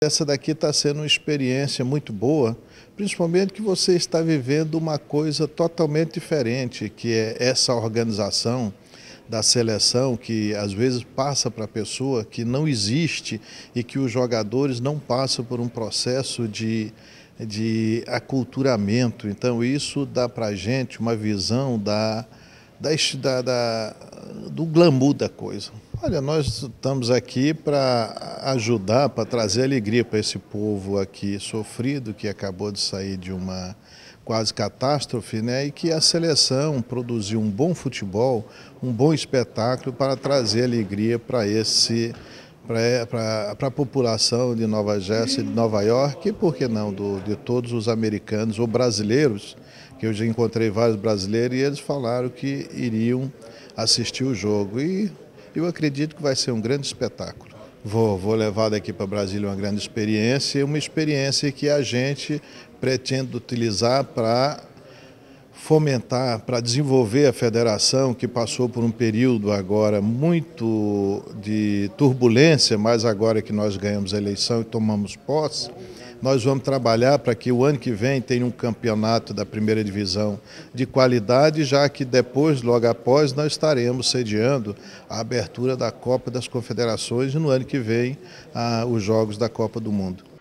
Essa daqui está sendo uma experiência muito boa, principalmente que você está vivendo uma coisa totalmente diferente, que é essa organização da seleção que às vezes passa para a pessoa que não existe e que os jogadores não passam por um processo de, de aculturamento. Então isso dá para a gente uma visão da, da, da, do glamour da coisa. Olha, nós estamos aqui para ajudar, para trazer alegria para esse povo aqui sofrido que acabou de sair de uma quase catástrofe, né? E que a seleção produziu um bom futebol, um bom espetáculo para trazer alegria para esse para é, a população de Nova Jersey, de Nova York e, por que não, do, de todos os americanos ou brasileiros, que eu já encontrei vários brasileiros e eles falaram que iriam assistir o jogo. E eu acredito que vai ser um grande espetáculo. Vou, vou levar daqui para Brasília uma grande experiência e uma experiência que a gente pretende utilizar para fomentar, para desenvolver a federação que passou por um período agora muito de turbulência, mas agora que nós ganhamos a eleição e tomamos posse. Nós vamos trabalhar para que o ano que vem tenha um campeonato da primeira divisão de qualidade, já que depois, logo após, nós estaremos sediando a abertura da Copa das Confederações e no ano que vem ah, os Jogos da Copa do Mundo.